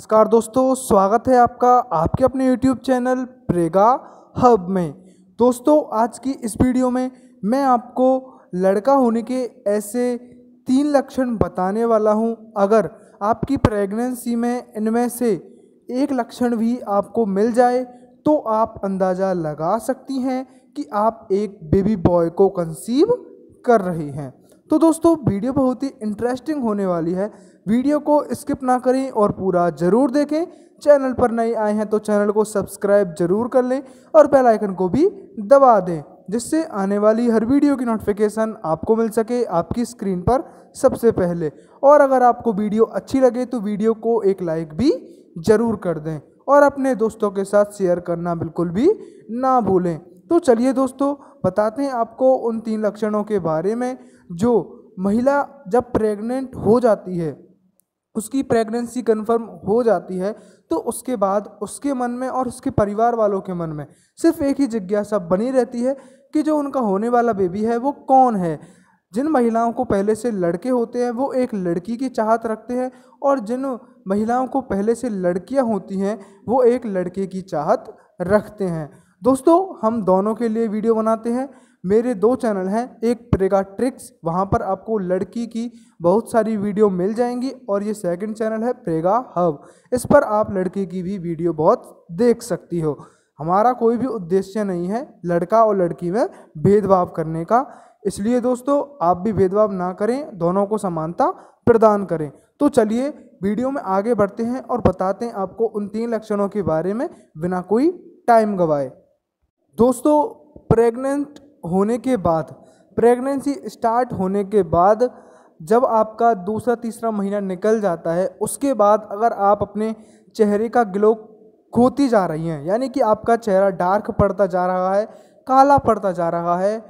नमस्कार दोस्तों स्वागत है आपका आपके अपने YouTube चैनल प्रेगा हब में दोस्तों आज की इस वीडियो में मैं आपको लड़का होने के ऐसे तीन लक्षण बताने वाला हूं अगर आपकी प्रेगनेंसी में इनमें से एक लक्षण भी आपको मिल जाए तो आप अंदाज़ा लगा सकती हैं कि आप एक बेबी बॉय को कंसीव कर रही हैं तो दोस्तों वीडियो बहुत ही इंटरेस्टिंग होने वाली है वीडियो को स्किप ना करें और पूरा ज़रूर देखें चैनल पर नए आए हैं तो चैनल को सब्सक्राइब जरूर कर लें और बेल आइकन को भी दबा दें जिससे आने वाली हर वीडियो की नोटिफिकेशन आपको मिल सके आपकी स्क्रीन पर सबसे पहले और अगर आपको वीडियो अच्छी लगे तो वीडियो को एक लाइक भी ज़रूर कर दें और अपने दोस्तों के साथ शेयर करना बिल्कुल भी ना भूलें तो चलिए दोस्तों बताते हैं आपको उन तीन लक्षणों के बारे में जो महिला जब प्रेग्नेंट हो जाती है उसकी प्रेगनेंसी कंफर्म हो जाती है तो उसके बाद उसके मन में और उसके परिवार वालों के मन में सिर्फ एक ही जिज्ञासा बनी रहती है कि जो उनका होने वाला बेबी है वो कौन है जिन महिलाओं को पहले से लड़के होते हैं वो एक लड़की की चाहत रखते हैं और जिन महिलाओं को पहले से लड़कियां होती हैं वो एक लड़के की चाहत रखते हैं दोस्तों हम दोनों के लिए वीडियो बनाते हैं मेरे दो चैनल हैं एक प्रेगा ट्रिक्स वहाँ पर आपको लड़की की बहुत सारी वीडियो मिल जाएंगी और ये सेकंड चैनल है प्रेगा हब इस पर आप लड़की की भी वीडियो बहुत देख सकती हो हमारा कोई भी उद्देश्य नहीं है लड़का और लड़की में भेदभाव करने का इसलिए दोस्तों आप भी भेदभाव ना करें दोनों को समानता प्रदान करें तो चलिए वीडियो में आगे बढ़ते हैं और बताते हैं आपको उन तीन लक्षणों के बारे में बिना कोई टाइम गवाए दोस्तों प्रेग्नेंट होने के बाद प्रेगनेंसी स्टार्ट होने के बाद जब आपका दूसरा तीसरा महीना निकल जाता है उसके बाद अगर आप अपने चेहरे का ग्लो खोती जा रही हैं यानी कि आपका चेहरा डार्क पड़ता जा रहा है काला पड़ता जा रहा है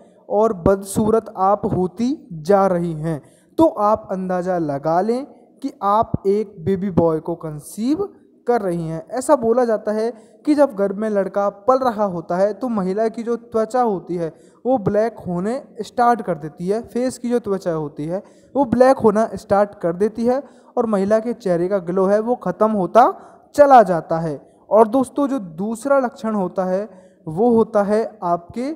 और बदसूरत आप होती जा रही हैं तो आप अंदाज़ा लगा लें कि आप एक बेबी बॉय को कंसीव कर रही हैं ऐसा बोला जाता है कि जब गर्भ में लड़का पल रहा होता है तो महिला की जो त्वचा होती है वो ब्लैक होने स्टार्ट कर देती है फेस की जो त्वचा होती है वो ब्लैक होना स्टार्ट कर देती है और महिला के चेहरे का ग्लो है वो ख़त्म होता चला जाता है और दोस्तों जो दूसरा लक्षण होता है वो होता है आपके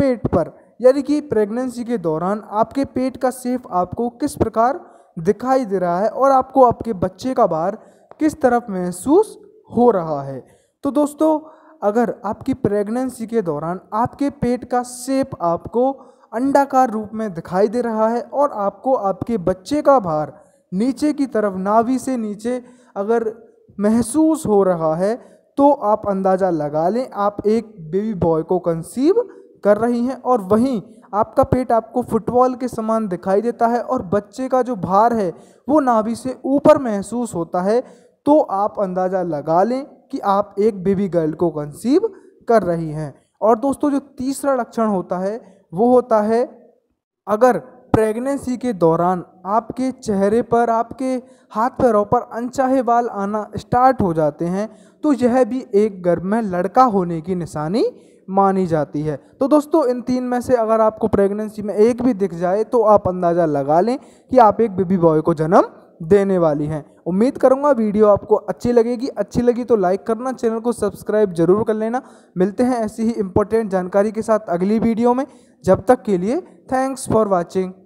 पेट पर यानी कि प्रेगनेंसी के दौरान आपके पेट का सेफ आपको किस प्रकार दिखाई दे रहा है और आपको आपके बच्चे का बार किस तरफ महसूस हो रहा है तो दोस्तों अगर आपकी प्रेगनेंसी के दौरान आपके पेट का सेप आपको अंडाकार रूप में दिखाई दे रहा है और आपको आपके बच्चे का भार नीचे की तरफ नाभि से नीचे अगर महसूस हो रहा है तो आप अंदाज़ा लगा लें आप एक बेबी बॉय को कंसीव कर रही हैं और वहीं आपका पेट आपको फुटबॉल के समान दिखाई देता है और बच्चे का जो भार है वो नाभि से ऊपर महसूस होता है तो आप अंदाज़ा लगा लें कि आप एक बेबी गर्ल को कंसीव कर रही हैं और दोस्तों जो तीसरा लक्षण होता है वो होता है अगर प्रेगनेंसी के दौरान आपके चेहरे पर आपके हाथ पैरों पर अनचाहे बाल आना स्टार्ट हो जाते हैं तो यह भी एक गर्भ में लड़का होने की निशानी मानी जाती है तो दोस्तों इन तीन में से अगर आपको प्रेगनेंसी में एक भी दिख जाए तो आप अंदाज़ा लगा लें कि आप एक बेबी बॉय को जन्म देने वाली हैं उम्मीद करूँगा वीडियो आपको अच्छी लगेगी अच्छी लगी तो लाइक करना चैनल को सब्सक्राइब जरूर कर लेना मिलते हैं ऐसी ही इंपॉर्टेंट जानकारी के साथ अगली वीडियो में जब तक के लिए थैंक्स फॉर वॉचिंग